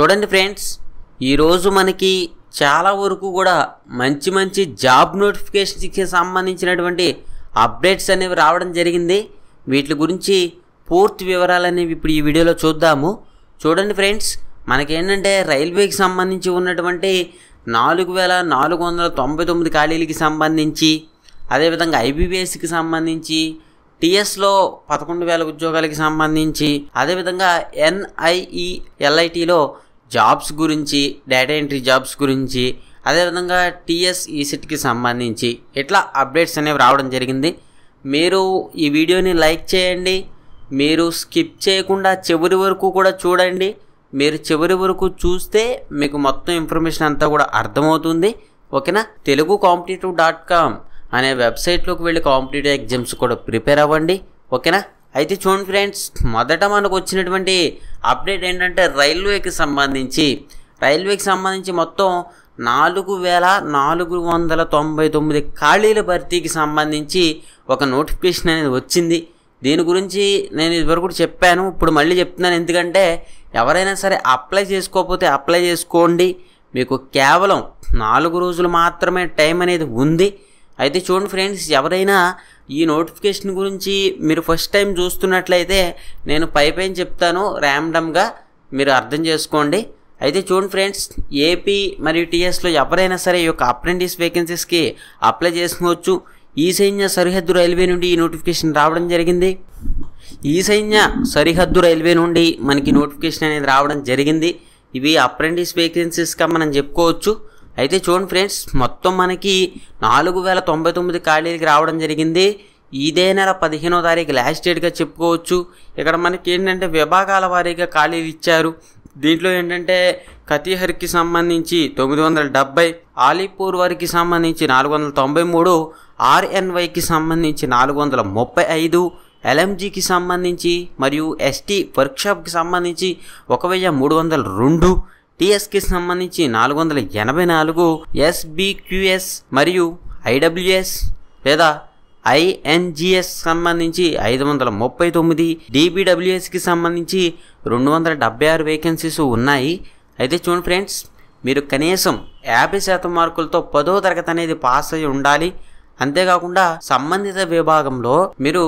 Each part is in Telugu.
చూడండి ఫ్రెండ్స్ ఈరోజు మనకి చాలా వరకు కూడా మంచి మంచి జాబ్ నోటిఫికేషన్స్కి సంబంధించినటువంటి అప్డేట్స్ అనేవి రావడం జరిగింది వీటి గురించి పూర్తి వివరాలు అనేవి ఇప్పుడు ఈ వీడియోలో చూద్దాము చూడండి ఫ్రెండ్స్ మనకేంటంటే రైల్వేకి సంబంధించి ఉన్నటువంటి నాలుగు వేల నాలుగు వందల తొంభై తొమ్మిది ఖాళీలకి సంబంధించి అదేవిధంగా ఐబీబీఎస్కి సంబంధించి టీఎస్లో పదకొండు వేల ఉద్యోగాలకి సంబంధించి అదేవిధంగా ఎన్ఐఈ ఎల్ఐటీలో జాబ్స్ గురించి డేటా ఎంట్రీ జాబ్స్ గురించి అదేవిధంగా టీఎస్ ఈసెట్కి సంబంధించి ఇట్లా అప్డేట్స్ అనేవి రావడం జరిగింది మీరు ఈ వీడియోని లైక్ చేయండి మీరు స్కిప్ చేయకుండా చివరి వరకు కూడా చూడండి మీరు చివరి వరకు చూస్తే మీకు మొత్తం ఇన్ఫర్మేషన్ అంతా కూడా అర్థమవుతుంది ఓకేనా తెలుగు కాంపిటేటివ్ డాట్ కామ్ అనే వెబ్సైట్లోకి వెళ్ళి కాంపిటేటివ్ ఎగ్జామ్స్ కూడా ప్రిపేర్ అవ్వండి ఓకేనా అయితే చూడండి ఫ్రెండ్స్ మొదట మనకు వచ్చినటువంటి అప్డేట్ ఏంటంటే రైల్వేకి సంబంధించి రైల్వేకి సంబంధించి మొత్తం నాలుగు వేల నాలుగు వందల తొంభై తొమ్మిది ఖాళీల భర్తీకి సంబంధించి ఒక నోటిఫికేషన్ అనేది వచ్చింది దీని గురించి నేను ఇదివరకు చెప్పాను ఇప్పుడు మళ్ళీ చెప్తున్నాను ఎందుకంటే ఎవరైనా సరే అప్లై చేసుకోకపోతే అప్లై చేసుకోండి మీకు కేవలం నాలుగు రోజులు మాత్రమే టైం అనేది ఉంది అయితే చూడండి ఫ్రెండ్స్ ఎవరైనా ఈ నోటిఫికేషన్ గురించి మీరు ఫస్ట్ టైం చూస్తున్నట్లయితే నేను పై పైన చెప్తాను ర్యాండమ్గా మీరు అర్థం చేసుకోండి అయితే చూడండి ఫ్రెండ్స్ ఏపీ మరియు టీఎస్లో ఎవరైనా సరే ఈ యొక్క అప్రెంటిస్ వేకెన్సీస్కి అప్లై చేసుకోవచ్చు ఈ సైన్య సరిహద్దు రైల్వే నుండి ఈ నోటిఫికేషన్ రావడం జరిగింది ఈ సైన్య సరిహద్దు రైల్వే నుండి మనకి నోటిఫికేషన్ అనేది రావడం జరిగింది ఇవి అప్రెంటిస్ వేకెన్సీస్గా మనం చెప్పుకోవచ్చు అయితే చూడండి ఫ్రెండ్స్ మొత్తం మనకి నాలుగు వేల తొంభై తొమ్మిది ఖాళీలకి రావడం జరిగింది ఇదే నెల పదిహేనో తారీఖు లాస్ట్ డేట్గా చెప్పుకోవచ్చు ఇక్కడ మనకి ఏంటంటే విభాగాల వారీగా ఖాళీలు ఇచ్చారు దీంట్లో ఏంటంటే కతీహర్కి సంబంధించి తొమ్మిది వందల డెబ్బై ఆలీపూర్ వారికి సంబంధించి నాలుగు వందల తొంభై మూడు ఆర్ఎన్వైకి సంబంధించి నాలుగు వందల ముప్పై ఐదు ఎల్ఎంజీకి సంబంధించి మరియు ఎస్టీ వర్క్షాప్కి సంబంధించి ఒక వెయ్యి మూడు వందల రెండు టీఎస్కి సంబంధించి నాలుగు వందల ఎనభై నాలుగు ఎస్బిక్యూఎస్ మరియు ఐడబ్ల్యూఎస్ లేదా ఐఎన్జిఎస్ సంబంధించి ఐదు వందల ముప్పై తొమ్మిది డిబిడబ్ల్యూఎస్కి సంబంధించి రెండు వందల డెబ్బై ఆరు వేకెన్సీస్ ఉన్నాయి అయితే చూడండి ఫ్రెండ్స్ మీరు కనీసం యాభై శాతం మార్కులతో పదో తరగతి అనేది పాస్ అయి ఉండాలి అంతేకాకుండా సంబంధిత విభాగంలో మీరు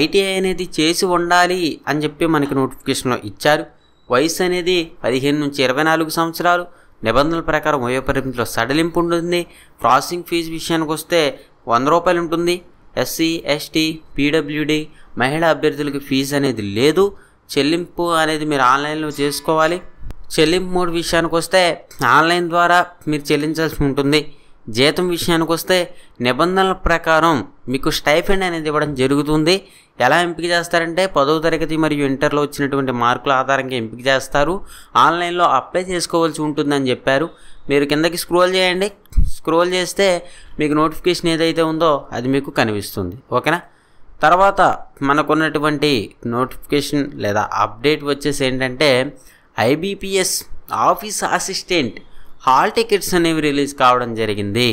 ఐటీఐ అనేది చేసి ఉండాలి అని చెప్పి మనకి నోటిఫికేషన్లో ఇచ్చారు వయసు అనేది పదిహేను నుంచి ఇరవై నాలుగు సంవత్సరాలు నిబంధనల ప్రకారం వయో పరిమితిలో సడలింపు ఉంటుంది ప్రాసెసింగ్ ఫీజు విషయానికి వస్తే వంద రూపాయలు ఉంటుంది ఎస్సీ ఎస్టీ పీడబ్ల్యూడి మహిళా అభ్యర్థులకు ఫీజు అనేది లేదు చెల్లింపు అనేది మీరు ఆన్లైన్లో చేసుకోవాలి చెల్లింపు మోడ్ విషయానికి వస్తే ఆన్లైన్ ద్వారా మీరు చెల్లించాల్సి ఉంటుంది జీతం విషయానికి వస్తే నిబంధనల ప్రకారం మీకు స్టైఫెండ్ అనేది ఇవ్వడం జరుగుతుంది ఎలా ఎంపిక చేస్తారంటే పదవ తరగతి మరియు ఇంటర్లో వచ్చినటువంటి మార్కుల ఆధారంగా ఎంపిక చేస్తారు ఆన్లైన్లో అప్లై చేసుకోవాల్సి ఉంటుందని చెప్పారు మీరు కిందకి స్క్రోల్ చేయండి స్క్రోల్ చేస్తే మీకు నోటిఫికేషన్ ఏదైతే ఉందో అది మీకు కనిపిస్తుంది ఓకేనా తర్వాత మనకున్నటువంటి నోటిఫికేషన్ లేదా అప్డేట్ వచ్చేసి ఏంటంటే IBPS office assistant hall tickets అనేవి రిలీజ్ కావడం జరిగింది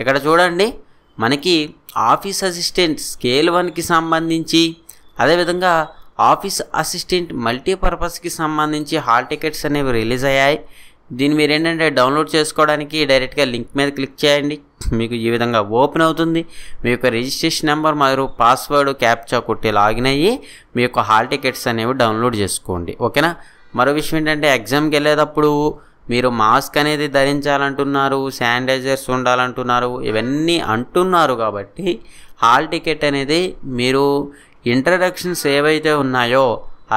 ఇక్కడ చూడండి మనకి ఆఫీస్ అసిస్టెంట్ స్కేల్ వన్కి సంబంధించి అదేవిధంగా ఆఫీస్ అసిస్టెంట్ మల్టీపర్పస్కి సంబంధించి హాల్ టికెట్స్ అనేవి రిలీజ్ అయ్యాయి దీన్ని మీరు ఏంటంటే డౌన్లోడ్ చేసుకోవడానికి డైరెక్ట్గా లింక్ మీద క్లిక్ చేయండి మీకు ఈ విధంగా ఓపెన్ అవుతుంది మీ యొక్క రిజిస్ట్రేషన్ నెంబర్ మరియు పాస్వర్డ్ క్యాప్చా కొట్టి లాగిన్ అయ్యి మీ యొక్క హాల్ టికెట్స్ అనేవి డౌన్లోడ్ చేసుకోండి ఓకేనా మరో విషయం ఏంటంటే ఎగ్జామ్కి వెళ్ళేటప్పుడు మీరు మాస్క్ అనేది ధరించాలంటున్నారు శానిటైజర్స్ ఉండాలంటున్నారు ఇవన్నీ అంటున్నారు కాబట్టి హాల్ టికెట్ అనేది మీరు ఇంట్రడక్షన్స్ ఏవైతే ఉన్నాయో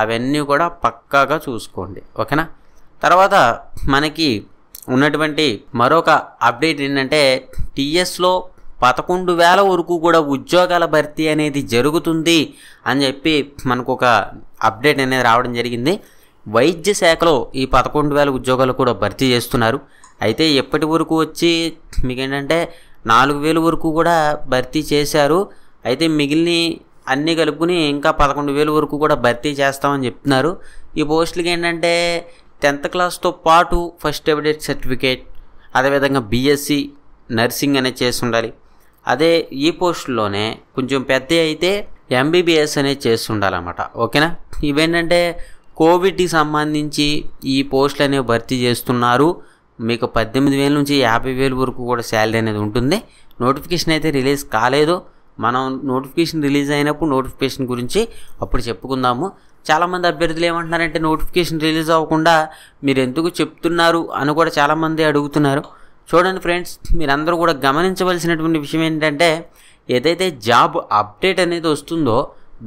అవన్నీ కూడా పక్కాగా చూసుకోండి ఓకేనా తర్వాత మనకి ఉన్నటువంటి మరొక అప్డేట్ ఏంటంటే టీఎస్లో పదకొండు వేల వరకు కూడా ఉద్యోగాల భర్తీ అనేది జరుగుతుంది అని చెప్పి మనకు ఒక అప్డేట్ అనేది రావడం జరిగింది వైద్య శాఖలో ఈ పదకొండు వేల ఉద్యోగాలు కూడా భర్తీ చేస్తున్నారు అయితే ఎప్పటి వరకు వచ్చి మీకేంటంటే నాలుగు వేలు వరకు కూడా భర్తీ చేశారు అయితే మిగిలిన అన్నీ కలుపుకుని ఇంకా పదకొండు వేలు వరకు కూడా భర్తీ చేస్తామని చెప్తున్నారు ఈ పోస్టులకి ఏంటంటే టెన్త్ క్లాస్తో పాటు ఫస్ట్ ఎవిడేట్ సర్టిఫికేట్ అదేవిధంగా బీఎస్సీ నర్సింగ్ అనేది చేసి ఉండాలి అదే ఈ పోస్టుల్లోనే కొంచెం పెద్ద అయితే ఎంబీబీఎస్ అనేది చేసి ఉండాలన్నమాట ఓకేనా ఇవేంటంటే కోవిడ్కి సంబంధించి ఈ పోస్టులు అనేవి భర్తీ చేస్తున్నారు మీకు పద్దెనిమిది వేల నుంచి యాభై వేల వరకు కూడా శాలరీ అనేది ఉంటుంది నోటిఫికేషన్ అయితే రిలీజ్ కాలేదు మనం నోటిఫికేషన్ రిలీజ్ అయినప్పుడు నోటిఫికేషన్ గురించి అప్పుడు చెప్పుకుందాము చాలామంది అభ్యర్థులు ఏమంటున్నారంటే నోటిఫికేషన్ రిలీజ్ అవ్వకుండా మీరు ఎందుకు చెప్తున్నారు అని కూడా చాలామంది అడుగుతున్నారు చూడండి ఫ్రెండ్స్ మీరందరూ కూడా గమనించవలసినటువంటి విషయం ఏంటంటే ఏదైతే జాబ్ అప్డేట్ అనేది వస్తుందో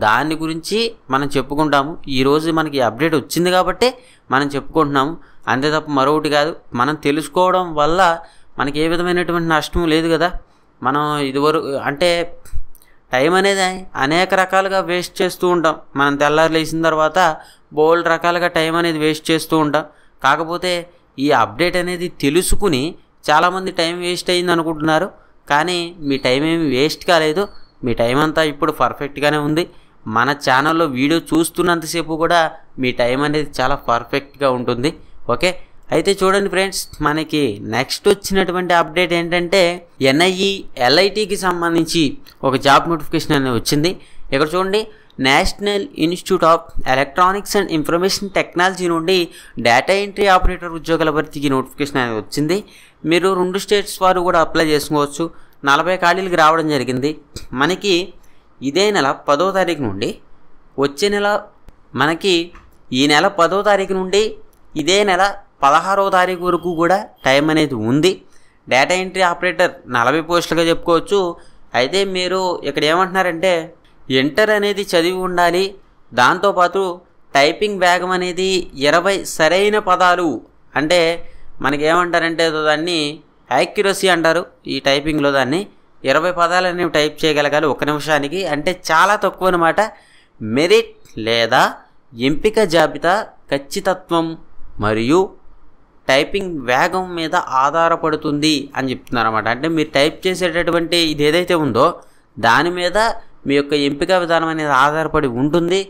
దాని గురించి మనం చెప్పుకుంటాము ఈరోజు మనకి అప్డేట్ వచ్చింది కాబట్టి మనం చెప్పుకుంటున్నాము అంతే తప్ప మరొకటి కాదు మనం తెలుసుకోవడం వల్ల మనకి ఏ విధమైనటువంటి నష్టం లేదు కదా మనం ఇదివరకు అంటే టైం అనేది అనేక రకాలుగా వేస్ట్ చేస్తూ ఉంటాం మనం తెల్లారు లేచిన తర్వాత బోల్డ్ రకాలుగా టైం అనేది వేస్ట్ చేస్తూ ఉంటాం కాకపోతే ఈ అప్డేట్ అనేది తెలుసుకుని చాలామంది టైం వేస్ట్ అయింది అనుకుంటున్నారు కానీ మీ టైం ఏమి వేస్ట్ కాలేదు మీ టైం అంతా ఇప్పుడు పర్ఫెక్ట్గానే ఉంది మన ఛానల్లో వీడియో చూస్తున్నంతసేపు కూడా మీ టైం అనేది చాలా పర్ఫెక్ట్గా ఉంటుంది ఓకే అయితే చూడండి ఫ్రెండ్స్ మనకి నెక్స్ట్ వచ్చినటువంటి అప్డేట్ ఏంటంటే ఎన్ఐఈ ఎల్ఐటికి e సంబంధించి ఒక జాబ్ నోటిఫికేషన్ అనేది వచ్చింది ఇక్కడ చూడండి national institute of electronics and information technology నుండి డేటా ఎంట్రీ ఆపరేటర్ ఉద్యోగాల భర్తీకి నోటిఫికేషన్ అనేది వచ్చింది మీరు రెండు స్టేట్స్ వారు కూడా అప్లై చేసుకోవచ్చు నలభై ఖాళీలకు రావడం జరిగింది మనకి ఇదే నెల పదో తారీఖు నుండి వచ్చే నెల మనకి ఈ నెల పదో తారీఖు నుండి ఇదే నెల పదహారవ తారీఖు వరకు కూడా టైం అనేది ఉంది డేటా ఎంట్రీ ఆపరేటర్ నలభై పోస్టులుగా చెప్పుకోవచ్చు అయితే మీరు ఇక్కడ ఏమంటున్నారంటే ఎంటర్ అనేది చదివి ఉండాలి దాంతోపాటు టైపింగ్ వేగం అనేది ఇరవై సరైన పదాలు అంటే మనకేమంటారంటే దాన్ని యాక్యురసీ అంటారు ఈ టైపింగ్లో దాన్ని ఇరవై పదాలు అనేవి టైప్ చేయగలగాలి ఒక నిమిషానికి అంటే చాలా తక్కువ అనమాట మెరిట్ లేదా ఎంపిక జాబితా ఖచ్చితత్వం మరియు టైపింగ్ వేగం మీద ఆధారపడుతుంది అని చెప్తున్నారు అనమాట అంటే మీరు టైప్ చేసేటటువంటి ఇది ఏదైతే ఉందో దాని మీద మీ యొక్క ఎంపిక విధానం అనేది ఆధారపడి ఉంటుంది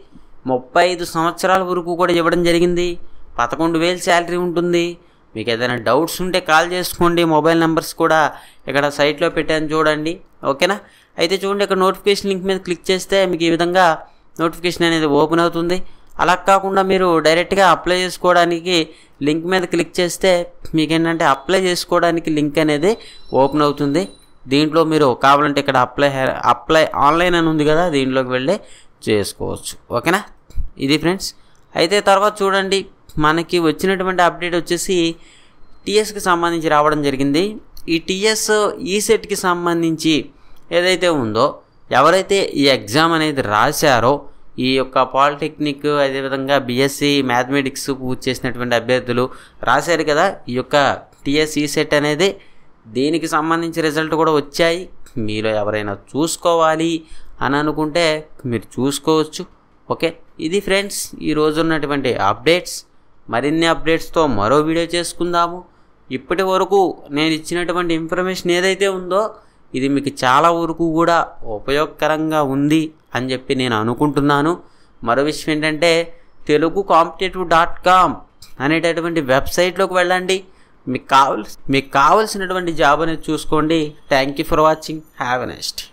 ముప్పై ఐదు సంవత్సరాల వరకు కూడా ఇవ్వడం జరిగింది పదకొండు వేలు శాలరీ ఉంటుంది మీకు ఏదైనా డౌట్స్ ఉంటే కాల్ చేసుకోండి మొబైల్ నెంబర్స్ కూడా ఇక్కడ సైట్లో పెట్టాను చూడండి ఓకేనా అయితే చూడండి ఇక్కడ నోటిఫికేషన్ లింక్ మీద క్లిక్ చేస్తే మీకు ఈ విధంగా నోటిఫికేషన్ అనేది ఓపెన్ అవుతుంది అలా కాకుండా మీరు డైరెక్ట్గా అప్లై చేసుకోవడానికి లింక్ మీద క్లిక్ చేస్తే మీకు ఏంటంటే అప్లై చేసుకోవడానికి లింక్ అనేది ఓపెన్ అవుతుంది దీంట్లో మీరు కావాలంటే ఇక్కడ అప్లై అప్లై ఆన్లైన్ అని ఉంది కదా దీంట్లోకి వెళ్ళి చేసుకోవచ్చు ఓకేనా ఇది ఫ్రెండ్స్ అయితే తర్వాత చూడండి మనకి వచ్చినటువంటి అప్డేట్ వచ్చేసి టీఎస్కి సంబంధించి రావడం జరిగింది ఈ టీఎస్ ఈ సెట్కి సంబంధించి ఏదైతే ఉందో ఎవరైతే ఈ ఎగ్జామ్ అనేది రాశారో ఈ యొక్క పాలిటెక్నిక్ అదేవిధంగా బీఎస్సీ మ్యాథమెటిక్స్ పూర్తి చేసినటువంటి అభ్యర్థులు రాశారు కదా ఈ యొక్క టీఎస్ఈ సెట్ అనేది దీనికి సంబంధించి రిజల్ట్ కూడా వచ్చాయి మీలో ఎవరైనా చూసుకోవాలి అని అనుకుంటే మీరు చూసుకోవచ్చు ఓకే ఇది ఫ్రెండ్స్ ఈరోజు ఉన్నటువంటి అప్డేట్స్ మరిన్ని అప్డేట్స్తో మరో వీడియో చేసుకుందాము ఇప్పటి వరకు నేను ఇచ్చినటువంటి ఇన్ఫర్మేషన్ ఏదైతే ఉందో ఇది మీకు చాలా వరకు కూడా ఉపయోగకరంగా ఉంది అని చెప్పి నేను అనుకుంటున్నాను మరో విషయం ఏంటంటే తెలుగు కాంపిటేటివ్ డాట్ కామ్ అనేటటువంటి వెబ్సైట్లోకి వెళ్ళండి మీకు కావలసి మీకు కావలసినటువంటి జాబ్ అనేది చూసుకోండి thank you for watching have a next